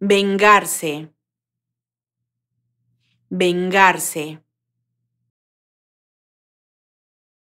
vengarse, vengarse.